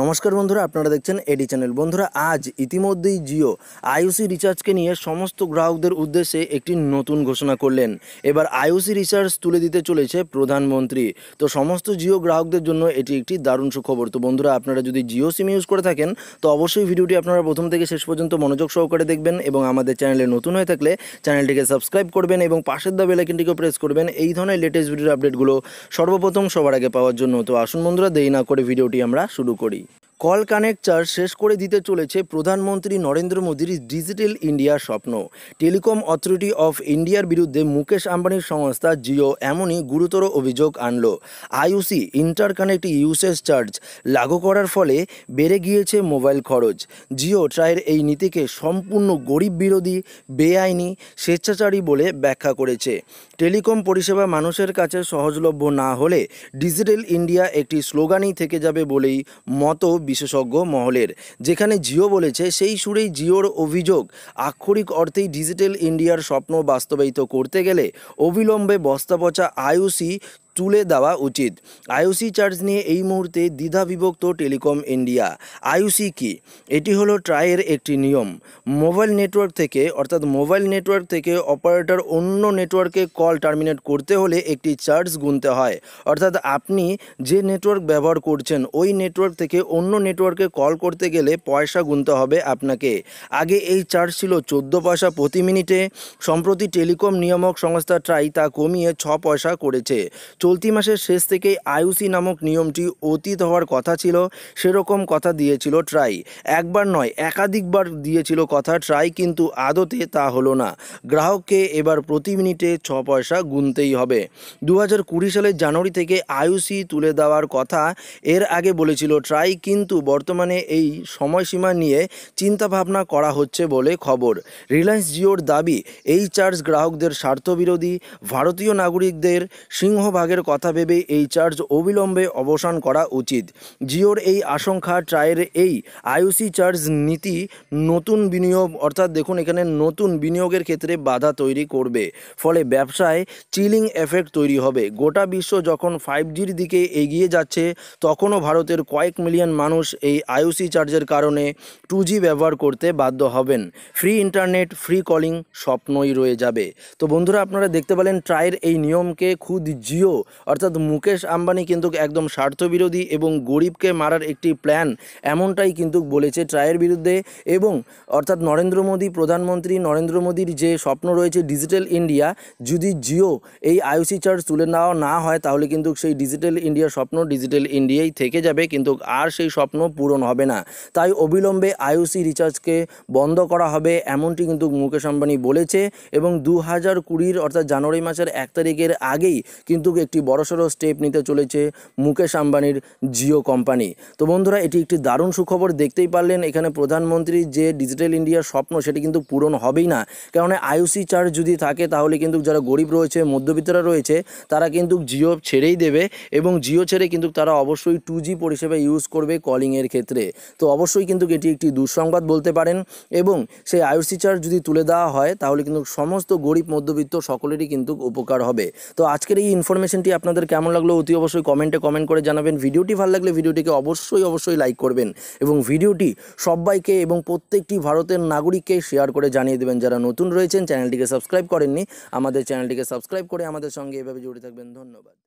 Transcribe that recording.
নমস্কার বন্ধুরা আপনারা দেখছেন এডি চ্যানেল বন্ধুরা আজ ইতিমধ্যেই জিও আইওসি রিচার্জকে নিয়ে সমস্ত গ্রাহকদের উদ্দেশ্যে একটি নতুন ঘোষণা করলেন এবার আইওসি রিচার্জ তুলে দিতে চলেছে প্রধানমন্ত্রী তো সমস্ত জিও গ্রাহকদের জন্য এটি একটি দারুণ সুখবর তো বন্ধুরা আপনারা যদি জিও সিম ইউজ করে থাকেন তো অবশ্যই ভিডিওটি আপনারা প্রথম থেকে শেষ পর্যন্ত মনোযোগ সহকারে দেখবেন এবং আমাদের চ্যানেলে নতুন হয়ে থাকলে চ্যানেলটিকে সাবস্ক্রাইব করবেন এবং পাশের দা বেলাইকনটিকেও প্রেস করবেন এই ধরনের লেটেস্ট ভিডিওর আপডেটগুলো সর্বপ্রথম সবার আগে পাওয়ার জন্য তো আসুন বন্ধুরা দেই না করে ভিডিওটি আমরা শুরু করি কল কানেকচার শেষ করে দিতে চলেছে প্রধানমন্ত্রী নরেন্দ্র মোদীর ডিজিটাল ইন্ডিয়ার স্বপ্ন টেলিকম অথরিটি অফ ইন্ডিয়ার বিরুদ্ধে মুকেশ আম্বানির সংস্থা জিও এমনই গুরুতর অভিযোগ আনল আইউসি ইন্টারকানেক্ট ইউসেজ চার্জ লাগু করার ফলে বেড়ে গিয়েছে মোবাইল খরচ জিও ট্রায়ের এই নীতিকে সম্পূর্ণ গরিব বিরোধী বেআইনি স্বেচ্ছাচারী বলে ব্যাখ্যা করেছে টেলিকম পরিষেবা মানুষের কাছে সহজলভ্য না হলে ডিজিটাল ইন্ডিয়া একটি স্লোগানই থেকে যাবে বলেই মতো বিশেষজ্ঞ মহলের যেখানে জিও বলেছে সেই সুরেই জিওর অভিযোগ আক্ষরিক অর্থেই ডিজিটাল ইন্ডিয়ার স্বপ্ন বাস্তবায়িত করতে গেলে অবিলম্বে বস্তাপচা আইওসি তুলে দেওয়া উচিত আইওসি চার্জ নিয়ে এই মুহূর্তে দ্বিধা বিভক্ত টেলিকম ইন্ডিয়া আইওসি কি এটি হলো ট্রায়ের একটি নিয়ম মোবাইল নেটওয়ার্ক থেকে অর্থাৎ মোবাইল নেটওয়ার্ক থেকে অপারেটর অন্য নেটওয়ার্কে কল টার্মিনেট করতে হলে একটি চার্জ গুনতে হয় অর্থাৎ আপনি যে নেটওয়ার্ক ব্যবহার করছেন ওই নেটওয়ার্ক থেকে অন্য নেটওয়ার্কে কল করতে গেলে পয়সা গুনতে হবে আপনাকে আগে এই চার্জ ছিল চোদ্দ পয়সা প্রতি মিনিটে সম্প্রতি টেলিকম নিয়ামক সংস্থা ট্রাই তা কমিয়ে ছ পয়সা করেছে চলতি মাসের শেষ থেকেই আইউসি নামক নিয়মটি অতীত হওয়ার কথা ছিল সেরকম কথা দিয়েছিল ট্রাই একবার নয় একাধিকবার দিয়েছিল কথা ট্রাই কিন্তু আদতে তা হলো না গ্রাহককে এবার প্রতি মিনিটে ছ পয়সা গুনতেই হবে দু হাজার সালের জানুয়ারি থেকে আইউসি তুলে দেওয়ার কথা এর আগে বলেছিল ট্রাই কিন্তু বর্তমানে এই সময়সীমা নিয়ে চিন্তাভাবনা করা হচ্ছে বলে খবর রিলায়েন্স জিওর দাবি এই চার্জ গ্রাহকদের স্বার্থবিরোধী ভারতীয় নাগরিকদের সিংহভাগের দুর্ভোগের কথা ভেবে এই চার্জ অবিলম্বে অবসান করা উচিত জিওর এই আশঙ্কা ট্রায়ের এই আইওসি চার্জ নীতি নতুন বিনিয়োগ অর্থাৎ দেখুন এখানে নতুন বিনিয়োগের ক্ষেত্রে বাধা তৈরি করবে ফলে ব্যবসায় চিলিং এফেক্ট তৈরি হবে গোটা বিশ্ব যখন ফাইভ জির দিকে এগিয়ে যাচ্ছে তখনও ভারতের কয়েক মিলিয়ন মানুষ এই আইওসি চার্জের কারণে টু ব্যবহার করতে বাধ্য হবেন ফ্রি ইন্টারনেট ফ্রি কলিং স্বপ্নই রয়ে যাবে তো বন্ধুরা আপনারা দেখতে পেলেন ট্রায়ের এই নিয়মকে খুদ জিও অর্থাৎ মুকেশ আম্বানি কিন্তু একদম স্বার্থবিরোধী এবং গরিবকে মারার একটি প্ল্যান এমনটাই কিন্তু বলেছে ট্রায়ের বিরুদ্ধে এবং অর্থাৎ নরেন্দ্র মোদী প্রধানমন্ত্রী নরেন্দ্র মোদীর যে স্বপ্ন রয়েছে ডিজিটাল ইন্ডিয়া যদি জিও এই আইওসি চার্জ তুলে নেওয়া না হয় তাহলে কিন্তু সেই ডিজিটাল ইন্ডিয়ার স্বপ্ন ডিজিটাল ইন্ডিয়াই থেকে যাবে কিন্তু আর সেই স্বপ্ন পূরণ হবে না তাই অবিলম্বে আইওসি রিচার্জকে বন্ধ করা হবে এমনটি কিন্তু মুকেশ আম্বানি বলেছে এবং দু হাজার কুড়ির অর্থাৎ জানুয়ারি মাসের এক তারিখের আগেই কিন্তু একটি বড়সড় স্টেপ নিতে চলেছে মুকেশ আম্বানির জিও কোম্পানি তো বন্ধুরা এটি একটি দারুণ সুখবর দেখতেই পারলেন এখানে প্রধানমন্ত্রীর যে ডিজিটাল ইন্ডিয়ার স্বপ্ন সেটি কিন্তু পূরণ হবেই না কারণ আইওসি চার্জ যদি থাকে তাহলে কিন্তু যারা গরিব রয়েছে মধ্যবিত্তরা রয়েছে তারা কিন্তু জিও ছেড়েই দেবে এবং জিও ছেড়ে কিন্তু তারা অবশ্যই টু জি পরিষেবা ইউজ করবে কলিংয়ের ক্ষেত্রে তো অবশ্যই কিন্তু এটি একটি দুঃসংবাদ বলতে পারেন এবং সেই আইউসি চার্জ যদি তুলে দেওয়া হয় তাহলে কিন্তু সমস্ত গরিব মধ্যবিত্ত সকলেরই কিন্তু উপকার হবে তো আজকের এই ইনফরমেশন ইনফরমেশনটি আপনাদের কেমন লাগলো অতি অবশ্যই কমেন্টে কমেন্ট করে জানাবেন ভিডিওটি ভালো লাগলে ভিডিওটিকে অবশ্যই অবশ্যই লাইক করবেন এবং ভিডিওটি সবাইকে এবং প্রত্যেকটি ভারতের নাগরিককে শেয়ার করে জানিয়ে দেবেন যারা নতুন রয়েছেন চ্যানেলটিকে সাবস্ক্রাইব করেননি আমাদের চ্যানেলটিকে সাবস্ক্রাইব করে আমাদের সঙ্গে এভাবে জুড়ে থাকবেন ধন্যবাদ